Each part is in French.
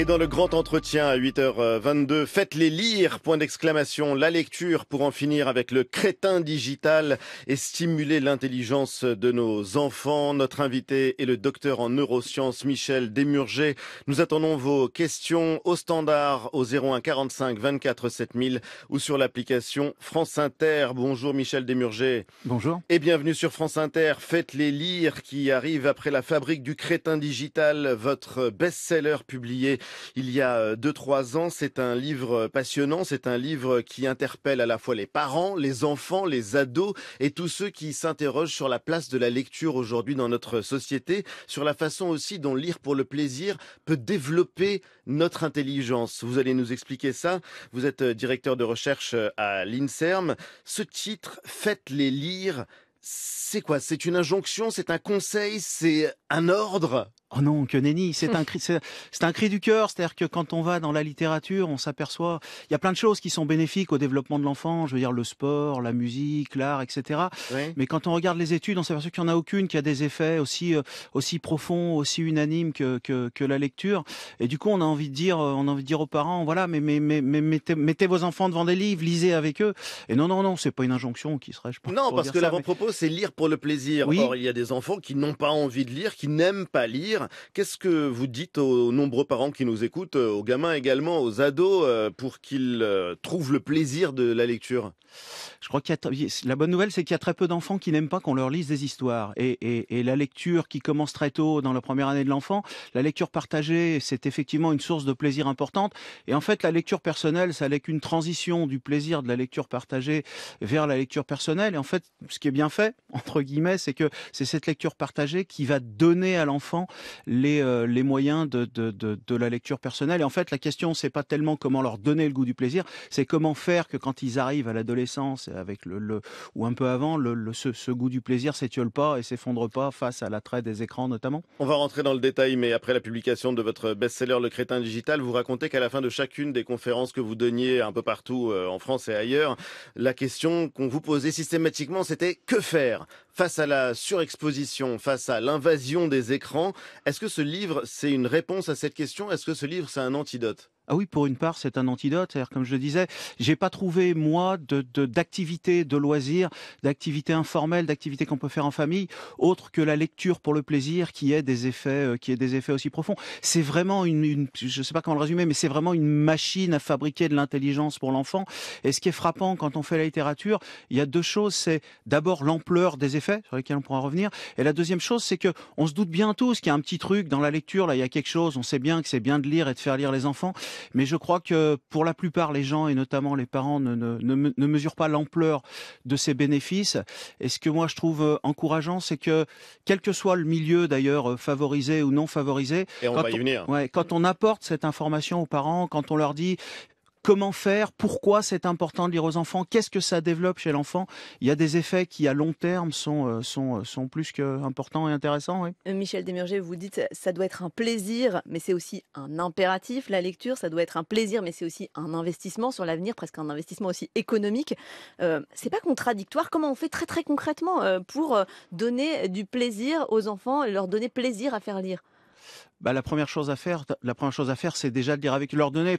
Et dans le grand entretien à 8h22, faites-les lire, point d'exclamation, la lecture pour en finir avec le crétin digital et stimuler l'intelligence de nos enfants. Notre invité est le docteur en neurosciences Michel Demurger. Nous attendons vos questions au standard au 01 45 24 7000 ou sur l'application France Inter. Bonjour Michel Demurger. Bonjour. Et bienvenue sur France Inter. Faites-les lire qui arrive après la fabrique du crétin digital, votre best-seller publié il y a 2-3 euh, ans. C'est un livre euh, passionnant, c'est un livre qui interpelle à la fois les parents, les enfants, les ados et tous ceux qui s'interrogent sur la place de la lecture aujourd'hui dans notre société, sur la façon aussi dont lire pour le plaisir peut développer notre intelligence. Vous allez nous expliquer ça. Vous êtes euh, directeur de recherche à l'INSERM. Ce titre, Faites-les lire, c'est quoi C'est une injonction C'est un conseil C'est un ordre Oh non, que nenni, c'est un cri, c'est un cri du cœur, c'est-à-dire que quand on va dans la littérature, on s'aperçoit, il y a plein de choses qui sont bénéfiques au développement de l'enfant, je veux dire le sport, la musique, l'art, etc. Mais quand on regarde les études, on s'aperçoit qu'il n'y en a aucune qui a des effets aussi euh, aussi profonds, aussi unanimes que, la lecture. Et du coup, on a envie de dire, euh, on a envie de dire aux parents, voilà, mais mais mais, mettez, vos enfants devant des livres, lisez avec eux. Et non non non, c'est pas une injonction qui serait, je Non, parce que l'avant-propos, c'est lire pour le plaisir. Oui. Or, il y a des enfants qui n'ont pas envie de lire, qui n'aiment pas lire Qu'est-ce que vous dites aux nombreux parents qui nous écoutent, euh, aux gamins également, aux ados, euh, pour qu'ils euh, trouvent le plaisir de la lecture Je crois qu'il la bonne nouvelle, c'est qu'il y a très peu d'enfants qui n'aiment pas qu'on leur lise des histoires. Et, et, la lecture qui commence très tôt dans la première année de l'enfant, la lecture partagée, c'est effectivement une source de plaisir importante. Et en fait, la lecture personnelle, ça n'est qu'une transition du plaisir de la lecture partagée vers la lecture personnelle. Et en fait, ce qui est bien fait, entre guillemets, c'est que c'est cette lecture partagée qui va donner à l'enfant euh, les, moyens de, la lecture personnelle. Et en fait, la question, c'est pas tellement comment leur donner le goût du plaisir, c'est comment faire que quand ils arrivent à l'adolescence, avec le, ou un peu avant, le, ce, goût du plaisir s'étiole pas et s'effondre pas face à l'attrait des écrans notamment. On va rentrer dans le détail, mais après la publication de votre best-seller Le Crétin Digital, vous racontez qu'à la fin de chacune des conférences que vous donniez un peu partout euh, en France et ailleurs, la question qu'on vous posait systématiquement, c'était que faire face à la surexposition, face à l'invasion des écrans est-ce que ce livre, c'est une réponse à cette question Est-ce que ce livre, c'est un antidote ah oui, pour une part, c'est un antidote. comme je le disais, j'ai pas trouvé moi d'activité, de, loisir, de loisirs, d'activité informelle, d'activité qu'on peut faire en famille, autre que la lecture pour le plaisir, qui ait des effets, euh, qui des effets aussi profonds. C'est vraiment une, une, je sais pas comment le résumer, mais c'est vraiment une machine à fabriquer de l'intelligence pour l'enfant. Et ce qui est frappant quand on fait la littérature, il y a deux choses. C'est d'abord l'ampleur des effets sur lesquels on pourra revenir, et la deuxième chose, c'est que on se doute bien tous qu'il y a un petit truc dans la lecture. Là, il y a quelque chose. On sait bien que c'est bien de lire et de faire lire les enfants. Mais je crois que pour la plupart, les gens, et notamment les parents, ne, mesurent pas l'ampleur de ces bénéfices. Et ce que moi, je trouve euh, encourageant, c'est que, quel que soit le milieu d'ailleurs, euh, favorisé ou non favorisé, quand on apporte cette information aux parents, quand on leur dit Comment faire Pourquoi c'est important de lire aux enfants Qu'est-ce que ça développe chez l'enfant Il y a des effets qui, à long terme, sont, euh, sont, euh, sont plus qu'importants et intéressants. Euh, Michel Démurger, vous dites ça doit être un plaisir, mais c'est aussi un impératif. La lecture, ça doit être un plaisir, mais c'est aussi un investissement sur l'avenir, presque un investissement aussi économique. Ce c'est pas contradictoire. Comment on fait très très concrètement pour donner du plaisir aux enfants et leur donner plaisir à faire lire bah, la première chose à faire, la première chose à faire, c'est déjà de dire avec leur donner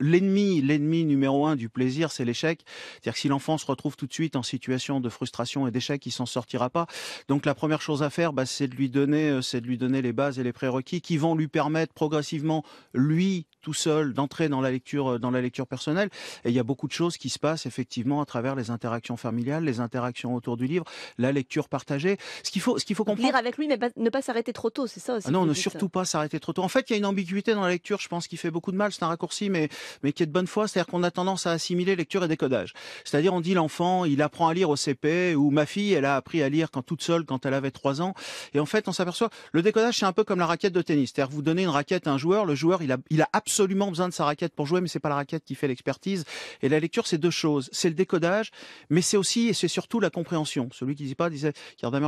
l'ennemi, l'ennemi numéro un du plaisir, c'est l'échec. C'est-à-dire que si l'enfant se retrouve tout de suite en situation de frustration et d'échec, il s'en sortira pas. Donc la première chose à faire, bah, c'est de lui donner, euh, c'est de lui donner les bases et les prérequis qui vont lui permettre progressivement, lui tout seul, d'entrer dans la lecture, euh, dans la lecture personnelle. Et il y a beaucoup de choses qui se passent effectivement à travers les interactions familiales, les interactions autour du livre, la lecture partagée. Ce qu'il faut, ce qu'il faut comprendre. Lire avec lui, mais ne pas s'arrêter trop tôt, c'est ça aussi. Ah non, ne surtout euh. pas s'arrêter trop tôt. En fait, il y a une ambiguïté dans la lecture, je pense, qu'il fait beaucoup de mal. C'est un raccourci, mais, mais qui est de bonne foi. C'est-à-dire qu'on a tendance à assimiler lecture et décodage. C'est-à-dire, on dit l'enfant, il apprend à lire au CP, ou ma fille, elle a appris à lire quand toute seule, quand elle avait 3 ans. Et en fait, on s'aperçoit, le décodage, c'est un peu comme la raquette de tennis. C'est-à-dire, vous donnez une raquette à un joueur, le joueur, il a, il a absolument besoin de sa raquette pour jouer, mais c'est pas la raquette qui fait l'expertise. Et la lecture, c'est deux choses. C'est le décodage, mais c'est aussi et c'est surtout la compréhension. Celui qui ne dit pas, disait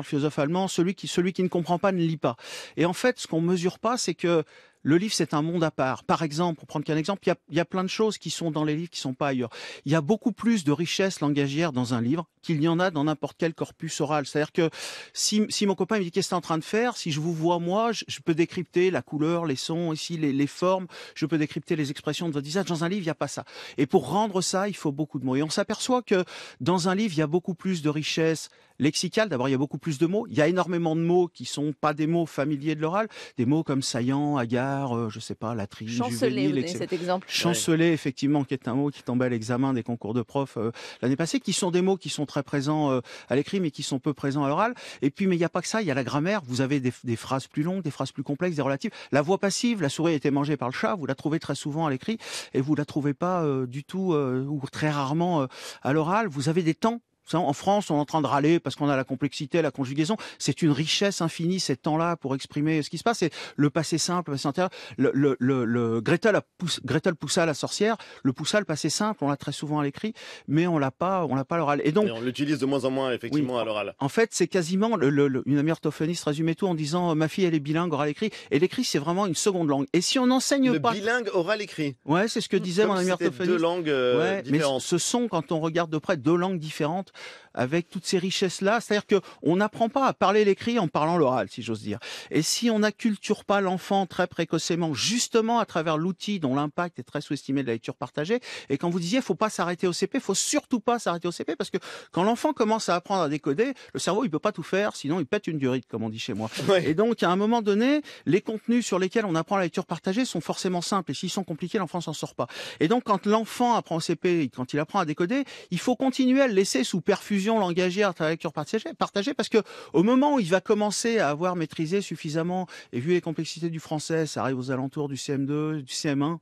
philosophe allemand, celui qui, celui qui ne comprend pas ne lit pas. Et en fait, ce qu'on mesure pas, c'est que le livre, c'est un monde à part. Par exemple, pour prendre qu'un exemple, il y, a, plein de choses qui sont dans les livres qui sont pas ailleurs. Il y a beaucoup plus de richesse langagière dans un livre qu'il n'y en a dans n'importe quel corpus oral. C'est-à-dire que si, mon copain me dit qu'est-ce que tu en train de faire, si je vous vois moi, je, peux décrypter la couleur, les sons, ici les, les, formes, je peux décrypter les expressions de votre visage. Dans un livre, il n'y a pas ça. Et pour rendre ça, il faut beaucoup de mots. Et on s'aperçoit que dans un livre, il y a beaucoup plus de richesse lexical. D'abord, il y a beaucoup plus de mots. Il y a énormément de mots qui sont pas des mots familiers de l'oral, des mots comme saillant, hagard, euh, je sais pas, latrine, chanceler, juvénile, cet exemple. Chanceler, effectivement, qui est un mot qui tombait à l'examen des concours de profs euh, l'année passée, qui sont des mots qui sont très présents euh, à l'écrit, mais qui sont peu présents à l'oral. Et puis, mais il n'y a pas que ça, il y a la grammaire. Vous avez des, phrases plus longues, des phrases plus complexes, des relatives. La voix passive, la souris a été mangée par le chat, vous la trouvez très souvent à l'écrit et vous la trouvez pas du tout ou très rarement à l'oral. Vous avez des temps en France, on est en train de râler parce qu'on a la complexité, la conjugaison. C'est une richesse infinie ces temps-là pour exprimer ce qui se passe. Et le passé simple, le passé intérieur. Le, le, Gretel, a à Gretel poussa la sorcière. Le poussa le passé simple. On l'a très souvent à l'écrit, mais on l'a pas, on l'a pas à l'oral. Et donc, on l'utilise de moins en moins effectivement à l'oral. En fait, c'est quasiment le, une amie orthophoniste résumait tout en disant euh, ma fille elle est bilingue aura l'écrit. » Et l'écrit c'est vraiment une seconde langue. Et si on n'enseigne pas bilingue aura l'écrit. Ouais, c'est ce que disait mon amie orthophoniste. Euh, ce sont quand on regarde de près deux langues différentes avec toutes ces richesses-là. C'est-à-dire qu'on n'apprend pas à parler l'écrit en parlant l'oral, si j'ose dire. Et si on n'acculture pas l'enfant très précocement, justement à travers l'outil dont l'impact est très sous-estimé de la lecture partagée, et quand vous disiez, faut pas s'arrêter au CP, il faut surtout pas s'arrêter au CP, parce que quand l'enfant commence à apprendre à décoder, le cerveau, il peut pas tout faire, sinon il pète une durite, comme on dit chez moi. Et donc, à un moment donné, les contenus sur lesquels on apprend la lecture partagée sont forcément simples, et s'ils sont compliqués, l'enfant s'en sort pas. Et donc, quand l'enfant apprend au CP, quand il apprend à décoder, il faut continuer à le laisser sous perfusion langagière à la lecture partagée, parce que au moment où il va commencer à avoir maîtrisé suffisamment, et vu les complexités du français, ça arrive aux alentours du CM2, du CM1,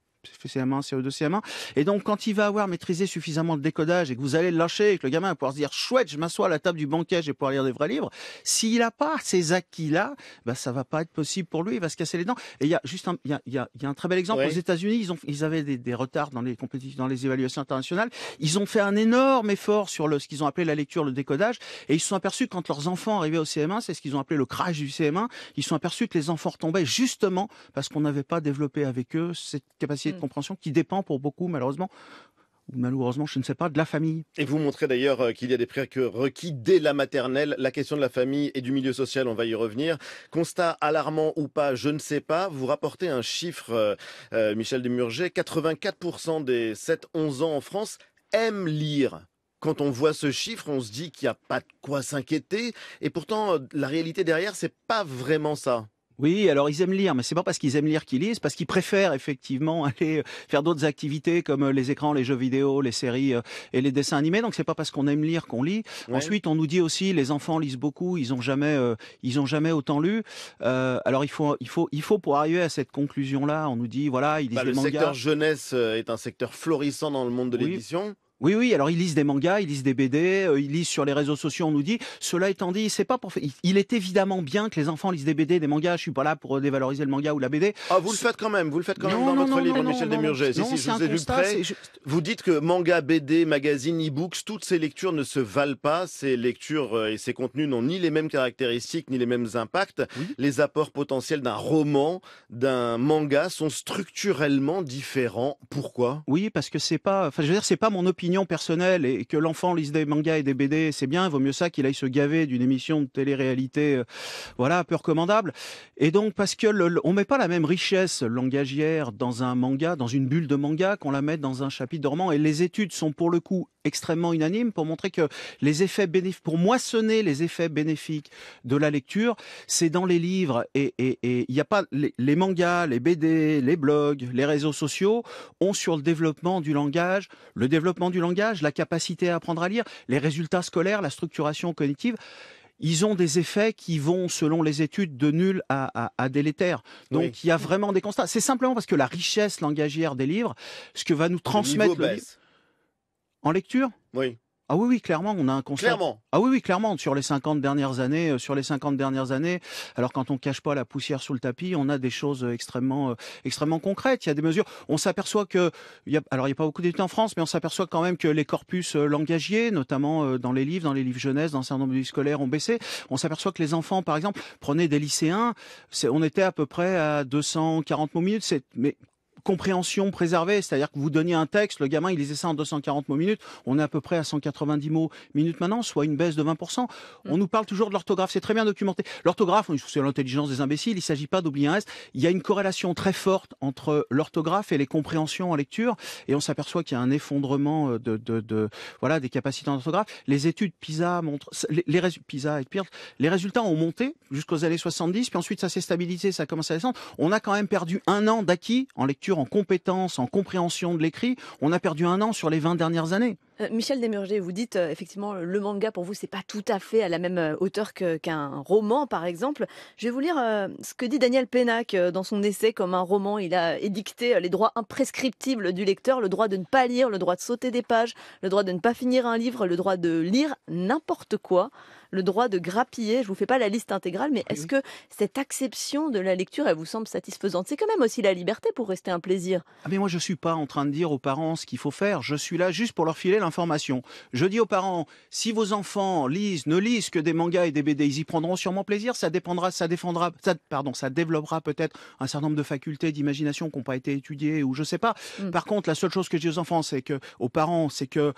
CM1, 2 CM1. Et donc, quand il va avoir maîtrisé suffisamment le décodage et que vous allez le lâcher et que le gamin va pouvoir se dire chouette, je m'assois à la table du banquet, je vais pouvoir lire des vrais livres. S'il n'a pas ces acquis-là, bah, ça va pas être possible pour lui, il va se casser les dents. Et il y a juste un, y a, y a, y a un très bel exemple. Aux États-Unis, ils, ont, ils avaient des, retards dans les compétitions, dans les évaluations internationales. Ils ont fait un énorme effort sur ce qu'ils ont appelé la lecture, le décodage. Et ils se sont aperçus quand leurs enfants arrivaient au CM1, c'est ce qu'ils ont appelé le crash du CM1, ils se sont aperçus que les enfants retombaient justement parce qu'on n'avait pas développé avec eux cette capacité de mm. compréhension qui dépend pour beaucoup, malheureusement, ou malheureusement, je ne sais pas, de la famille. Et vous montrez d'ailleurs euh, qu'il y a des requis dès la maternelle. La question de la famille et du milieu social, on va y revenir. Constat alarmant ou pas, je ne sais pas. Vous rapportez un chiffre, euh, euh, Michel Demurger, 84% des 7-11 ans en France aiment lire. Quand on voit ce chiffre, on se dit qu'il n'y a pas de quoi s'inquiéter. Et pourtant, la réalité derrière, c'est pas vraiment ça. Oui, alors ils aiment lire, mais c'est pas parce qu'ils aiment lire qu'ils lisent, parce qu'ils préfèrent effectivement aller euh, faire d'autres activités comme euh, les écrans, les jeux vidéo, les séries euh, et les dessins animés. Donc c'est pas parce qu'on aime lire qu'on lit. Ensuite, on nous dit aussi les enfants lisent beaucoup, ils ont jamais, ils ont jamais autant lu. alors il faut, il faut, il faut pour arriver à cette conclusion là, on nous dit voilà, ils lisent bah, des le mangas. Le secteur jeunesse est un secteur florissant dans le monde de l'édition. Oui, oui. Alors, ils lisent des mangas, ils lisent des BD, euh, ils lisent sur les réseaux sociaux. On nous dit, cela étant dit, c'est pas pour. Il, est évidemment bien que les enfants lisent des BD, des mangas. Je suis pas là pour dévaloriser le manga ou la BD. Ah, vous le faites quand même. Vous le faites quand même dans votre livre, Michel Demurger. Si, je vous ai vous dites que manga, BD, magazine, e-books, toutes ces lectures ne se valent pas. Ces lectures euh, et ces contenus n'ont ni les mêmes caractéristiques ni les mêmes impacts. Les apports potentiels d'un roman, d'un manga sont structurellement différents. Pourquoi Oui, parce que c'est pas. Enfin, je veux dire, c'est pas mon opinion personnelle et que l'enfant lise des mangas et des BD, c'est bien, il vaut mieux ça qu'il aille se gaver d'une émission de télé-réalité, euh, voilà, peu recommandable. Et donc, parce que le, on met pas la même richesse langagière dans un manga, dans une bulle de manga, qu'on la met dans un chapitre dormant. Et les études sont pour le coup extrêmement unanimes pour montrer que les effets bénéfiques, pour moissonner les effets bénéfiques de la lecture, c'est dans les livres et il n'y a pas les mangas, les BD, les blogs, les réseaux sociaux ont sur le développement du langage, le développement du langage, la capacité à apprendre à lire, les résultats scolaires, la structuration cognitive ils ont des effets qui vont, selon les études, de nul à, à, délétère. Donc il y a vraiment des constats. C'est simplement parce que la richesse langagière des livres, ce que va nous transmettre le, livre... En lecture Oui. Ah oui, oui, clairement, on a un constat. Clairement. Ah oui, oui, clairement, sur les 50 dernières années, euh, sur les 50 dernières années, alors quand on cache pas la poussière sous le tapis, on a des choses euh, extrêmement, euh, extrêmement concrètes. Il y a des mesures. On s'aperçoit que, il y a, alors il n'y a pas beaucoup d'études en France, mais on s'aperçoit quand même que les corpus langagiers, notamment dans les livres, dans les livres jeunesse, dans certains nombre de scolaires, ont baissé. On s'aperçoit que les enfants, par exemple, prenaient des lycéens, on était à peu près à 240 mots minutes, mais compréhension préservée, c'est-à-dire que vous donniez un texte, le gamin il lisait ça en 240 mots minutes, on est à peu près à 190 mots minutes maintenant, soit une baisse de 20%. On mm. nous parle toujours de l'orthographe, c'est très bien documenté. L'orthographe, c'est l'intelligence des imbéciles, il ne s'agit pas d'oublier un S. Il y a une corrélation très forte entre l'orthographe et les compréhensions en lecture, et on s'aperçoit qu'il y a un effondrement euh, de, de, de voilà des capacités en orthographe. Les études PISA montrent, les, résultats PISA et PIRT, les résultats ont monté jusqu'aux années 70, puis ensuite ça s'est stabilisé, ça a commencé à descendre. On a quand même perdu un an d'acquis en lecture en compétences, en compréhension de l'écrit, on a perdu un an sur les 20 dernières années. Euh, Michel Démurger, vous dites euh, effectivement le manga pour vous c'est pas tout à fait à la même euh, hauteur qu'un roman par exemple. Je vais vous lire ce que dit Daniel Pénac dans son essai comme un roman. Il a édicté les droits imprescriptibles du lecteur, le droit de ne pas lire, le droit de sauter des pages, le droit de ne pas finir un livre, le droit de lire n'importe quoi, le droit de grappiller. Je vous fais pas la liste intégrale, mais est-ce que cette acception de la lecture, elle vous semble satisfaisante C'est quand même aussi la liberté pour rester un plaisir. Ah mais moi je suis pas en train de dire aux parents ce qu'il faut faire. Je suis là juste pour leur filer je dis aux parents, si vos enfants lisent, ne lisent que des mangas et des BD, ils y prendront sûrement plaisir. Ça dépendra, ça défendra, pardon, ça développera peut-être un certain nombre de facultés d'imagination qui n'ont pas été étudiées ou je sais pas. Mm. Par contre, la seule chose que je dis aux enfants, c'est que, aux parents, c'est que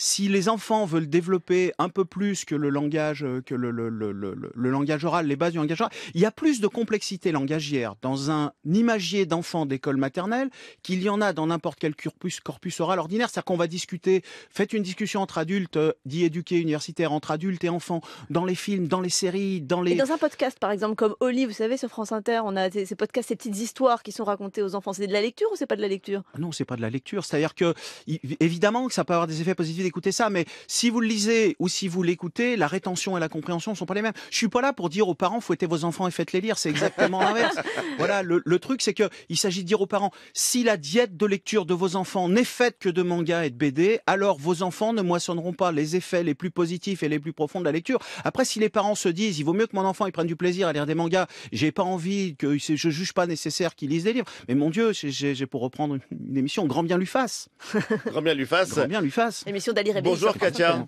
si les enfants veulent développer un peu plus que le langage, euh, que le, langage oral, les bases du langage oral, il y a plus de complexité langagière dans un imagier d'enfants d'école maternelle qu'il y en a dans n'importe quel corpus, oral ordinaire. C'est-à-dire qu'on va discuter, faites une discussion entre adultes, euh, dit éduqués universitaires, entre adultes et enfants, dans les films, dans les séries, dans les... Et dans un podcast, par exemple, comme Oli, vous savez, sur France Inter, on a ces podcasts, ces petites histoires qui sont racontées aux enfants. C'est de la lecture ou c'est pas de la lecture ah Non, c'est pas de la lecture. C'est-à-dire que, évidemment, que ça peut avoir des effets positifs Écoutez ça, mais si vous le lisez ou si vous l'écoutez, la rétention et la compréhension ne sont pas les mêmes. Je suis pas là pour dire aux parents fouettez vos enfants et faites-les lire, c'est exactement l'inverse. Voilà, le, truc c'est que il s'agit de dire aux parents si la diète de lecture de vos enfants n'est faite que de manga et de BD, alors vos enfants ne moissonneront pas les effets les plus positifs et les plus profonds de la lecture. Après, si les parents se disent il vaut mieux que mon enfant il prenne du plaisir à lire des mangas, j'ai pas envie que je juge pas nécessaire qu'il lise des livres. Mais mon Dieu, j'ai pour reprendre une émission, grand bien lui fasse. grand bien lui fasse. Grand bien lui fasse. Bonjour Katia.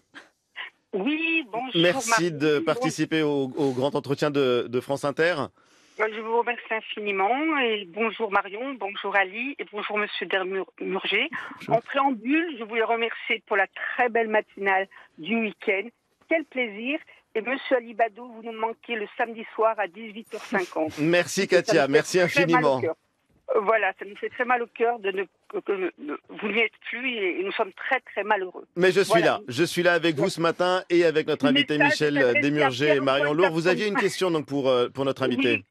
Oui, bonjour. Merci de participer au, grand entretien de, France Inter. Ben, je vous remercie infiniment et bonjour Marion, bonjour Ali et bonjour Monsieur Dermurger. En préambule, je voulais remercier pour la très belle matinale du week-end. Quel plaisir et Monsieur Alibado, vous nous manquez le samedi soir à 18h50. Merci Katia, merci infiniment. Voilà, ça nous fait très mal au cœur de ne que vous n'y êtes plus et nous sommes très très malheureux. Mais je suis là, je suis là avec vous ce matin et avec notre invité Michel Desmurger et Marion Lourd. Vous aviez une question donc pour, euh, pour notre invité.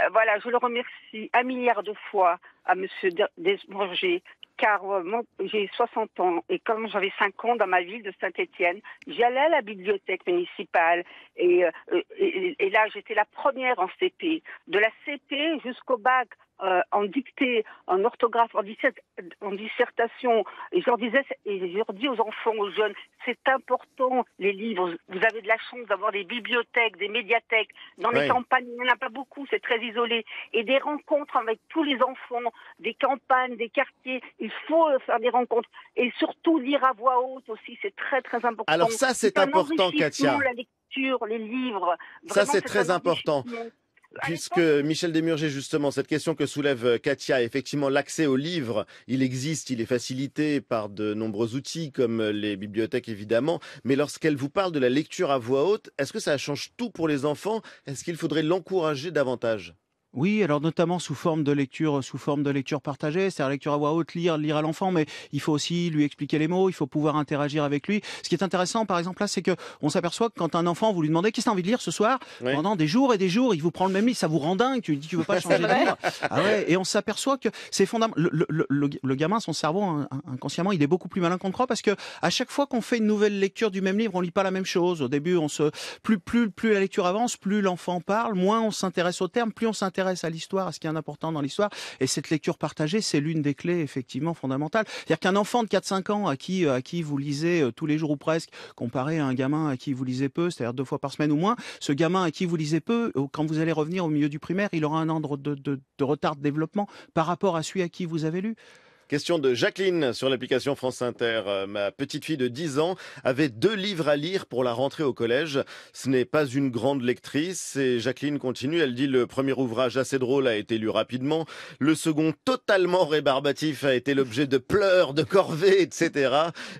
Euh, voilà, je le remercie un milliard de fois à Monsieur Desmurger car euh, j'ai 60 ans et comme j'avais 5 ans dans ma ville de Saint-Étienne, j'allais à la bibliothèque municipale et là j'étais la première en CP. De la CP jusqu'au bac, euh, en dictée, en orthographe, en, dissertation. Et je leur disais, et je leur dis aux enfants, aux jeunes, c'est important les livres. Vous avez de la chance d'avoir des bibliothèques, des médiathèques. Dans les campagnes, il n'y en a pas beaucoup, c'est très isolé. Et des rencontres avec tous les enfants, des campagnes, des quartiers. Il faut euh, faire des rencontres. Et surtout lire à voix haute aussi, c'est très très important. Alors ça, c'est important, Katia. La lecture, les livres. ça, c'est très important. Puisque Michel Demurger justement, cette question que soulève euh, Katia, effectivement, l'accès aux livres, il existe, il est facilité par de nombreux outils, comme euh, les bibliothèques, évidemment. Mais lorsqu'elle vous parle de la lecture à voix haute, est-ce que ça change tout pour les enfants Est-ce qu'il faudrait l'encourager davantage oui, alors notamment sous forme de lecture, sous forme de lecture partagée, c'est-à-dire lecture à voix haute, lire, lire à l'enfant, mais il faut aussi lui expliquer les mots, il faut pouvoir interagir avec lui. Ce qui est intéressant, par exemple là, c'est que on s'aperçoit que quand un enfant vous lui demandez qu'est-ce que a envie de lire ce soir, pendant des jours et des jours, il vous prend le même livre, ça vous rend dingue, tu lui dis tu veux pas changer de livre. Ah ouais, et on s'aperçoit que c'est fondamental. Le, le, le, gamin, son cerveau inconsciemment, il est beaucoup plus malin qu'on croit parce que à chaque fois qu'on fait une nouvelle lecture du même livre, on lit pas la même chose. Au début, on se plus plus plus la lecture avance, plus l'enfant parle, moins on s'intéresse au terme, plus on s'intéresse à l'histoire, à ce qui est important dans l'histoire, et cette lecture partagée, c'est l'une des clés effectivement fondamentales. C'est-à-dire qu'un enfant de 4-5 ans à qui, vous lisez euh, tous les jours ou presque, comparé à un gamin à qui vous lisez peu, c'est-à-dire deux fois par semaine ou moins, ce gamin à qui vous lisez peu, euh, quand vous allez revenir au milieu du primaire, il aura un ordre de retard de développement par rapport à celui à qui vous avez lu. Question de Jacqueline sur l'application France Inter. Euh, ma petite fille de 10 ans avait deux livres à lire pour la rentrée au collège. Ce n'est pas une grande lectrice et Jacqueline continue. Elle dit le premier ouvrage assez drôle a été lu rapidement. Le second totalement rébarbatif a été l'objet de pleurs, de corvées, etc.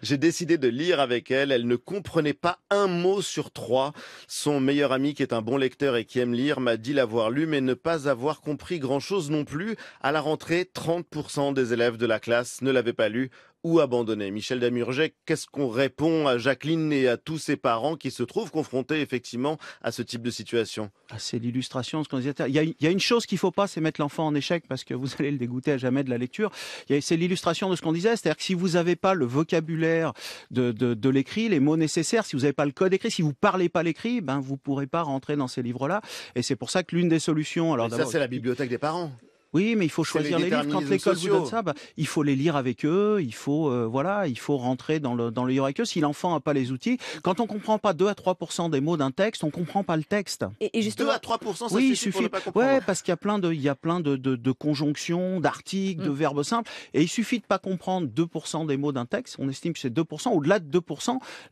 J'ai décidé de lire avec elle. Elle ne comprenait pas un mot sur trois. Son meilleur ami qui est un bon lecteur et qui aime lire m'a dit l'avoir lu mais ne pas avoir compris grand chose non plus. À la rentrée, 30% des élèves de la la classe ne l'avait pas lu ou abandonné. Michel Damurget, qu'est-ce qu'on répond à Jacqueline et à tous ses parents qui se trouvent confrontés effectivement à ce type de situation ah, C'est l'illustration de ce qu'on disait. Il y, a, une chose qu'il ne faut pas, c'est mettre l'enfant en échec parce que vous allez le dégoûter à jamais de la lecture. C'est l'illustration de ce qu'on disait, c'est-à-dire que si vous n'avez pas le vocabulaire de, l'écrit, les mots nécessaires, si vous n'avez pas le code écrit, si vous ne parlez pas l'écrit, ben, vous ne pourrez pas rentrer dans ces livres-là. Et c'est pour ça que l'une des solutions... Alors, ça, c'est la bibliothèque des parents. Oui, mais il faut choisir les, livres. Quand l'école vous donne ça, bah, il faut les lire avec eux. Il faut, euh, voilà, il faut rentrer dans le dans le livre avec eux. Si l'enfant n'a pas les outils, quand on comprend pas 2 à 3 des mots d'un texte, on comprend pas le texte. Et, justement... 2 à 3 ça oui, suffit, pas comprendre. Ouais, parce qu'il y a plein de il y a plein de, de, conjonctions, d'articles, de mm. verbes simples, et il suffit de pas comprendre 2 des mots d'un texte. On estime que c'est 2 Au-delà de 2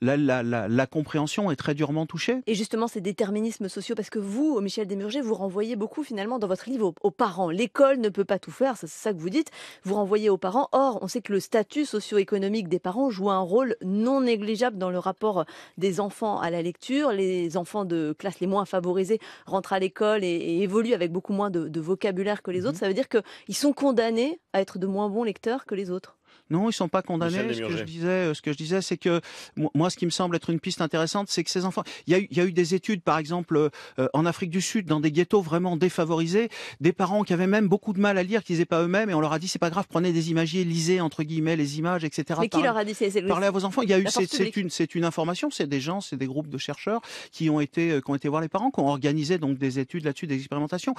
la, la, la, la compréhension est très durement touchée. Et justement, ces déterminismes sociaux, parce que vous, Michel Démurger, vous renvoyez beaucoup finalement dans votre livre aux parents, l'école ne peut pas tout faire, c'est ça que vous dites, vous renvoyez aux parents. Or, on sait que le statut socio-économique des parents joue un rôle non négligeable dans le rapport euh, des enfants à la lecture. Les enfants de classe les moins favorisés rentrent à l'école et, évoluent avec beaucoup moins de, de vocabulaire que les mhm. autres. Ça veut dire qu'ils sont condamnés à être de moins bons lecteurs que les autres. Non, ils ne sont pas condamnés. Ce que je disais, euh, ce que je disais, c'est que moi, ce qui me semble être une piste intéressante, c'est que ces enfants, il y a eu, il y eu des études, par exemple, euh, euh, en Afrique du Sud, dans des ghettos vraiment défavorisés, des parents qui avaient même beaucoup de mal à lire, qu'ils n'étaient pas eux-mêmes, et on leur a dit, c'est pas grave, prenez des imagiers, lisez entre guillemets les images, etc. Mais qui leur a dit c'est Parlez à vos enfants. Il y a eu, c'est une, une information, c'est des gens, c'est des groupes de chercheurs qui ont été, qui ont été voir les parents, qui ont organisé donc des études là-dessus, des expérimentations.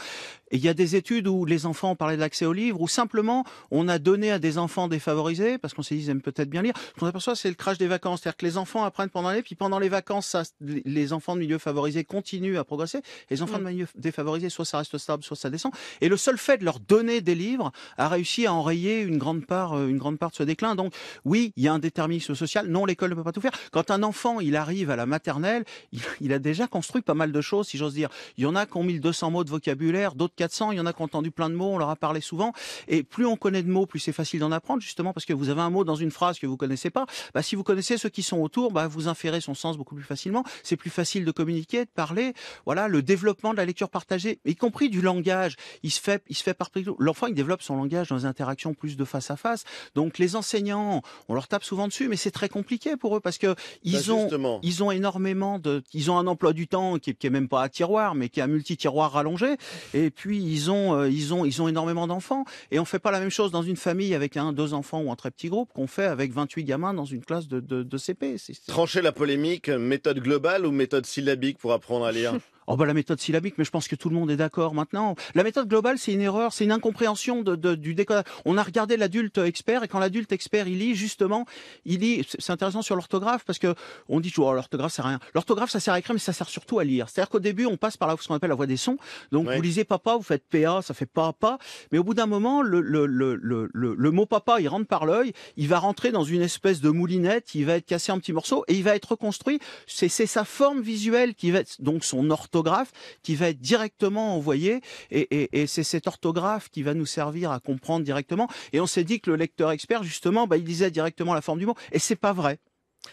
Et il y a des études où les enfants parlaient de l'accès aux livres, où simplement on a donné à des enfants défavorisés parce qu'on s'est dit ils aiment peut-être bien lire. Ce qu'on aperçoit, c'est le crash des vacances, c'est-à-dire que les enfants apprennent pendant l'année, puis pendant les vacances, les enfants de milieux favorisés continuent à progresser. Et les enfants de mm. milieux défavorisés, soit ça reste stable, soit ça descend. Et le seul fait de leur donner des livres a réussi à enrayer une grande part, euh, une grande part de ce déclin. Donc oui, il y a un déterminisme social. Non, l'école ne peut pas tout faire. Quand un enfant il arrive à la maternelle, il, il a déjà construit pas mal de choses, si j'ose dire. Il y en a qui ont 1200 mots de vocabulaire, d'autres 400. Il y en a qui ont entendu plein de mots. On leur a parlé souvent. Et plus on connaît de mots, plus c'est facile d'en apprendre, justement, parce que vous avez un mot dans une phrase que vous connaissez pas, bah, si vous connaissez ceux qui sont autour, bah, vous inférez son sens beaucoup plus facilement. C'est plus facile de communiquer, de parler. Voilà, le développement de la lecture partagée, y compris du langage, il se fait, il se fait par L'enfant, il développe son langage dans les interactions plus de face à face. Donc, les enseignants, on leur tape souvent dessus, mais c'est très compliqué pour eux parce que bah, ils ont, ils ont énormément de, ils ont un emploi du temps qui, qui est même pas à tiroir, mais qui est à multi-tiroir rallongé. Et puis, ils ont, euh, ils ont, ils ont énormément d'enfants. Et on fait pas la même chose dans une famille avec un, deux enfants ou entre très petit groupe qu'on fait avec 28 gamins dans une classe de, de CP. Trancher la polémique, méthode globale ou méthode syllabique pour apprendre à lire Oh bah, la méthode syllabique, mais je pense que tout le monde est d'accord maintenant. La méthode globale, c'est une erreur, c'est une incompréhension de, du décodage. On a regardé l'adulte expert et quand l'adulte expert il lit justement, il lit. C'est intéressant sur l'orthographe parce que on dit toujours oh, l'orthographe sert à rien. L'orthographe ça sert à écrire, mais ça sert surtout à lire. C'est-à-dire qu'au début on passe par là ce qu'on appelle la voix des sons. Donc vous lisez papa, vous faites pa, ça fait papa ». Mais au bout d'un moment, le, le, le, le, mot papa, il rentre par l'œil, il va rentrer dans une espèce de moulinette, il va être cassé en petits morceaux et il va être reconstruit. C'est sa forme visuelle qui va être donc son orthographe orthographe qui va être directement envoyé et, c'est cette orthographe qui va nous servir à comprendre directement. Et on s'est dit que le lecteur expert, justement, bah, il lisait directement la forme du mot et c'est pas vrai.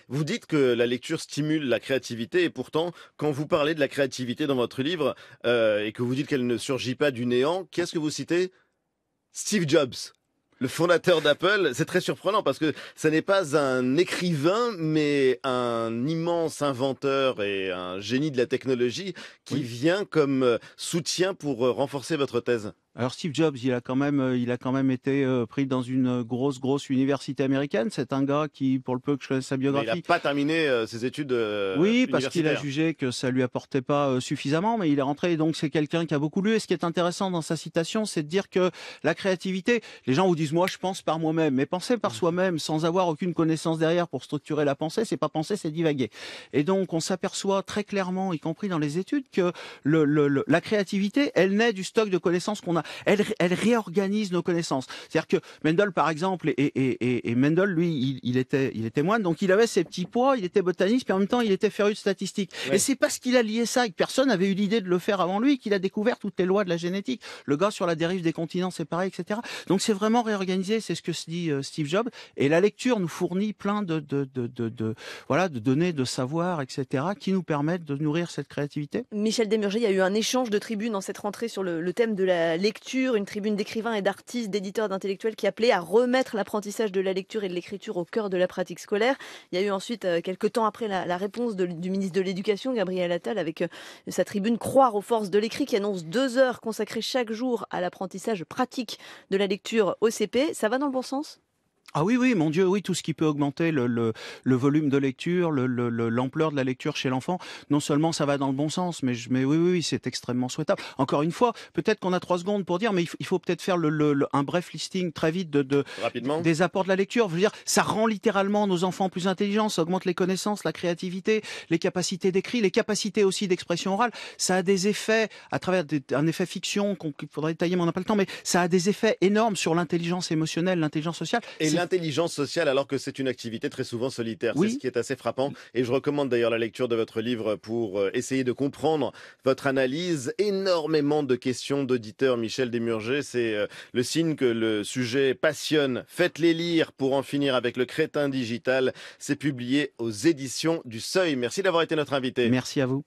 Vous dites que la lecture stimule la créativité et pourtant, quand vous parlez de la créativité dans votre livre euh, et que vous dites qu'elle ne surgit pas du néant, qu'est-ce que vous citez Steve Jobs le fondateur d'Apple, c'est très surprenant parce que ce n'est pas un écrivain, mais un immense inventeur et un génie de la technologie qui vient comme euh, soutien pour euh, renforcer votre thèse. Alors Steve Jobs, il a quand même, euh, il a quand même été euh, pris dans une grosse, grosse université américaine. C'est un gars qui, pour le peu que je connais sa biographie, il n'a pas terminé euh, ses études. oui, parce qu'il a jugé que ça lui apportait pas suffisamment, mais il est rentré. Donc c'est quelqu'un qui a beaucoup lu. Et ce qui est intéressant dans sa citation, c'est de dire que la créativité, les gens vous disent moi je pense par moi-même, mais penser par soi-même sans avoir aucune connaissance derrière pour structurer la pensée, c'est pas penser, c'est divaguer. Et donc on s'aperçoit très clairement, y compris dans les études, que le, le, la créativité, elle naît du stock de connaissances qu'on a elle, elle réorganise nos connaissances. C'est-à-dire que Mendel, par exemple, et, Mendel, lui, il, était, il était moine, donc il avait ses petits poids, il était botaniste, mais en même temps, il était féru de statistiques. Et c'est parce qu'il a lié ça, et que personne n'avait eu l'idée de le faire avant lui, qu'il a découvert toutes les lois de la génétique. Le gars sur la dérive des continents, c'est pareil, etc. Donc c'est vraiment réorganisé, c'est ce que se dit euh, Steve Jobs. Et la lecture nous fournit plein de, de, voilà, de données, de savoirs, etc., qui nous permettent de nourrir cette créativité. Michel Demurger, il y a eu un échange de tribunes dans cette rentrée sur le, thème de la une tribune d'écrivains et d'artistes, d'éditeurs, d'intellectuels qui appelait à remettre l'apprentissage de la lecture et de l'écriture au cœur de la pratique scolaire. Il y a eu ensuite, euh, quelques temps après, la, réponse du ministre de l'Éducation, Gabriel Attal, avec euh, sa tribune Croire aux forces de l'écrit qui annonce deux heures consacrées chaque jour à l'apprentissage pratique de la lecture au CP. Ça va dans le bon sens ah oui, oui, mon Dieu, oui, tout ce qui peut augmenter le, volume de lecture, l'ampleur de la lecture chez l'enfant, non seulement ça va dans le bon sens, mais, je, mais oui, oui, c'est extrêmement souhaitable. Encore une fois, peut-être qu'on a trois secondes pour dire, mais il faut, peut-être faire un bref listing très vite de, de des apports de la lecture. Je veux dire, ça rend littéralement nos enfants plus intelligents, ça augmente les connaissances, la créativité, les capacités d'écrit, les capacités aussi d'expression orale. Ça a des effets, à travers un effet fiction qu'il faudrait détailler, mais on n'a pas le temps, mais ça a des effets énormes sur l'intelligence émotionnelle, l'intelligence sociale l'intelligence sociale alors que c'est une activité très souvent solitaire. C'est ce qui est assez frappant. Et je recommande d'ailleurs la lecture de votre livre pour euh, essayer de comprendre votre analyse. Énormément de questions d'auditeurs, Michel Desmurger. C'est euh, le signe que le sujet passionne. Faites-les lire pour en finir avec le crétin digital. C'est publié aux éditions du Seuil. Merci d'avoir été notre invité. Merci à vous.